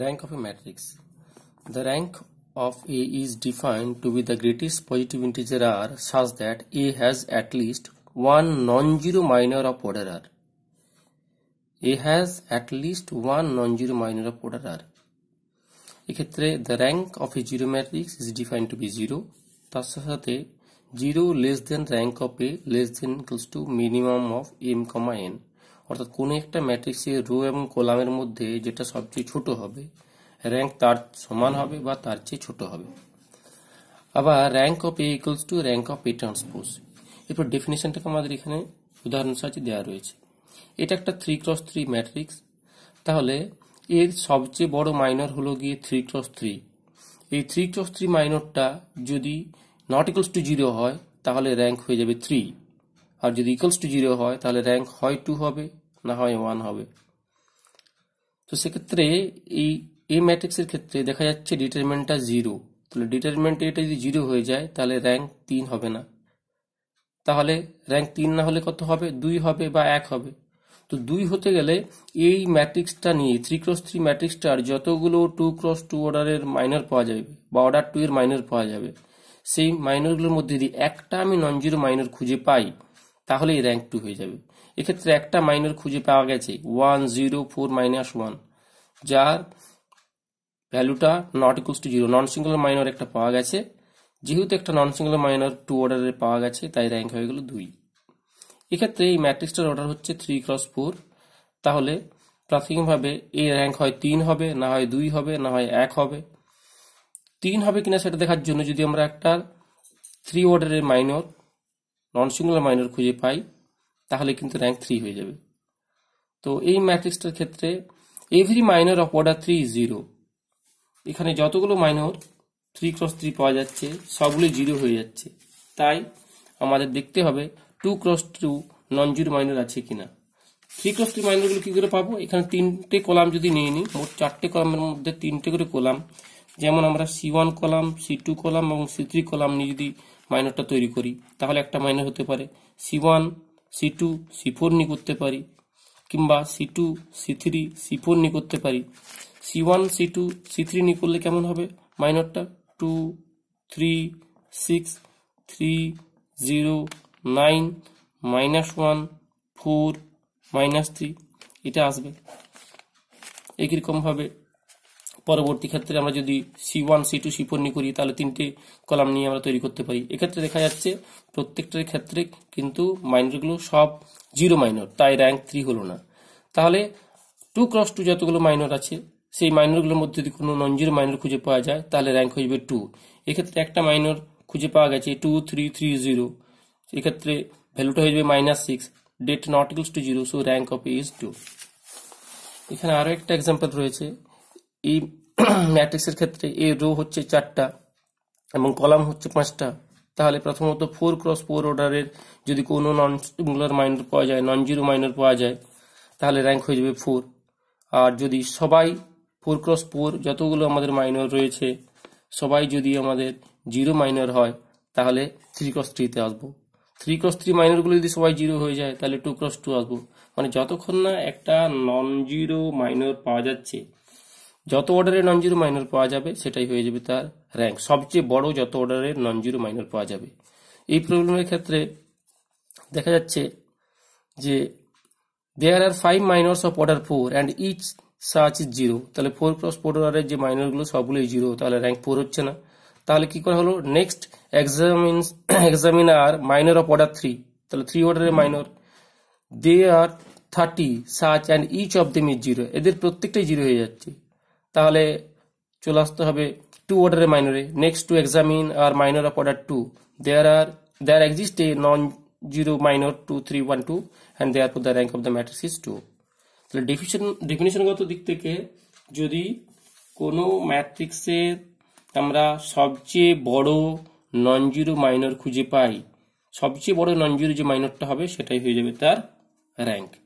Rank of a matrix. The rank of A is defined to be the greatest positive integer R such that A has at least one non-zero minor of order R. A has at least one non-zero minor of order R. এক্ষেত্রে the rank of A zero matrix is define to be zero তার সাথে সাথে zero less than rank of A less than equals to minimum of M comma N অর্থাৎ কোনো একটা ম্যাট্রিক্সের rho এবং কলামের মধ্যে যেটা সবচেয়ে ছোট হবে র্যাঙ্ক তার সমান হবে বা তার চেয়ে ছোট হবে আবার rank of A equals to rank of A transpose এরপর ডেফিনেশনটাকে আমাদের এখানে উদাহরণ সাহায্যে দেওয়া রয়েছে এটা একটা থ্রি ক্রস থ্রি ম্যাট্রিক্স তাহলে এর সবচেয়ে বড় মাইনর হলো গিয়ে থ্রি ক্রস থ্রি এই থ্রি ক্রস থ্রি মাইনরটা যদি নট ইকুয়ালস টু জিরো হয় তাহলে র্যাঙ্ক হয়ে যাবে থ্রি আর যদি ইকুয়ালস টু জিরো হয় তাহলে র্যাঙ্ক হয় টু হবে না হয় ওয়ান হবে তো সেক্ষেত্রে এই এ ম্যাট্রিক্সের ক্ষেত্রে দেখা যাচ্ছে ডিটারমেন্টটা জিরো তাহলে ডিটারমেন্ট এটা যদি জিরো হয়ে যায় তাহলে র্যাঙ্ক তিন হবে না তাহলে র্যাঙ্ক তিন না হলে কত হবে দুই হবে বা এক হবে তো দুই হতে গেলে এই ম্যাট্রিক্সটা নিয়ে থ্রি ক্রস থ্রি ম্যাট্রিক্সটার যতগুলো টু ক্রস টু অর্ডারের মাইনার পাওয়া যাবে বা অর্ডার টু এর মাইনার পাওয়া যাবে সেই মাইনারগুলোর মধ্যে যদি একটা আমি নন জিরো মাইনর খুঁজে পাই তাহলে এই র্যাঙ্ক টু হয়ে যাবে এক্ষেত্রে একটা মাইনর খুঁজে পাওয়া গেছে one zero four minus one যার ভ্যালুটা not equals to zero non singular minor একটা পাওয়া গেছে যেহেতু একটা নন সিঙ্গুলার মাইনর টু অর্ডারে পাওয়া গেছে তাই র্যাঙ্ক হয়ে গেল দুই এক্ষেত্রে এই ম্যাট্রিক্সটার অর্ডার হচ্ছে থ্রি ক্রস ফোর তাহলে প্রাথমিকভাবে এই র্যাঙ্ক হয় তিন হবে না হয় দুই হবে না হয় এক হবে তিন হবে কিনা সেটা দেখার জন্য যদি আমরা একটা থ্রি অর্ডারের মাইনর নন সিঙ্গুলার মাইনর খুঁজে পাই তাহলে কিন্তু র্যাঙ্ক থ্রি হয়ে যাবে তো এই ম্যাট্রিক্সটার ক্ষেত্রে every minor of order three zero এখানে যতগুলো মাইনর থ্রি ক্রস থ্রি পাওয়া যাচ্ছে সবগুলোই জিরো হয়ে যাচ্ছে তাই আমাদের দেখতে হবে two cross two non zero minor আছে কিনা থ্রি ক্রস থ্রি মাইনরগুলো কী করে পাবো এখানে তিনটে কলাম যদি নিয়ে নিই মোট চারটে কলামের মধ্যে তিনটে করে কলাম যেমন আমরা C one column C two column এবং সি থ্রি কলাম নিয়ে যদি মাইনরটা তৈরি করি তাহলে একটা মাইনার হতে পারে C one C two C four নি করতে পারি কিংবা C two C three C four নি করতে পারি C one C two C three নি করলে কেমন হবে মাইনরটা two three six three zero nine minus one four minus three এটা আসবে একইরকমভাবে পরবর্তী ক্ষেত্রে আমরা যদি C one C two C four নিয়ে করি তাহলে তিনটে কলাম নিয়ে আমরা তৈরি করতে পারি এক্ষেত্রে দেখা যাচ্ছে প্রত্যেকটার ক্ষেত্রে কিন্তু মাইনরগুলো সব জিরো মাইনর তাই র্যাঙ্ক থ্রি হলো না তাহলে টু ক্রস টু যতগুলো মাইনর আছে সেই মাইনরগুলোর মধ্যে যদি কোনো নন জিরো মাইনর খুঁজে পাওয়া যায় তাহলে র্যাঙ্ক হয়ে যাবে টু এক্ষেত্রে একটা মাইনর খুঁজে পাওয়া গেছে টু থ্রি থ্রি জিরো এক্ষেত্রে ভ্যালুটা হয়ে যাবে minus six det not equals to zero so rank of is two এখানে আরও একটা এক্সাম্পল রয়েছে এই ম্যাট্রিক্সের ক্ষেত্রে এ রো হচ্ছে চারটা এবং কলাম হচ্ছে পাঁচটা তাহলে প্রথমত ফোর ক্রস ফোর অর্ডারের যদি কোনো নন সিঙ্গুলার মাইনর পাওয়া যায় নন জিরো মাইনর পাওয়া যায় তাহলে র্যাঙ্ক হয়ে যাবে ফোর আর যদি সবাই ফোর ক্রস ফোর যতগুলো আমাদের মাইনর রয়েছে সবাই যদি আমাদের জিরো মাইনর হয় তাহলে থ্রি ক্রস থ্রিতে আসবো থ্রি ক্রস থ্রি মাইনরগুলো যদি সবাই জিরো হয়ে যায় তাহলে টু ক্রস টু আসবো মানে যতক্ষণ না একটা নন জিরো মাইনর পাওয়া যাচ্ছে যত অর্ডারে নন জিরো মাইনর পাওয়া যাবে সেটাই হয়ে যাবে তার র্যাঙ্ক সবচেয়ে বড় যত অর্ডারে নন জিরো মাইনর পাওয়া যাবে এই প্রবলেমের ক্ষেত্রে দেখা যাচ্ছে যে there are five minors of order four and each সার্চ ইজ জিরো তাহলে ফোর ক্রস ফোর অর্ডারের যে মাইনরগুলো সবগুলোই জিরো তাহলে র্যাঙ্ক ফোর হচ্ছে না তাহলে কি করা হলো next examine examiner minor of order three তাহলে থ্রি অর্ডারের মাইনর দে আর থার্টি সার্চ and each of them is zero এদের প্রত্যেকটাই জিরো হয়ে যাচ্ছে তাহলে চলে আসতে হবে টু অর্ডারের মাইনরে নেক্সট টু এক্সামিন আর minor of order two there are there exist a non zero minor two three one two and therefore the rank of the matrix is two তাহলে ডেফিনেশন ডেফিনেশনগত দিক থেকে যদি কোনো ম্যাট্রিক্সের আমরা সবচেয়ে বড় নন জিরো মাইনর খুঁজে পাই সবচেয়ে বড় নন জিরো যে মাইনরটা হবে সেটাই হয়ে যাবে তার র্যাঙ্ক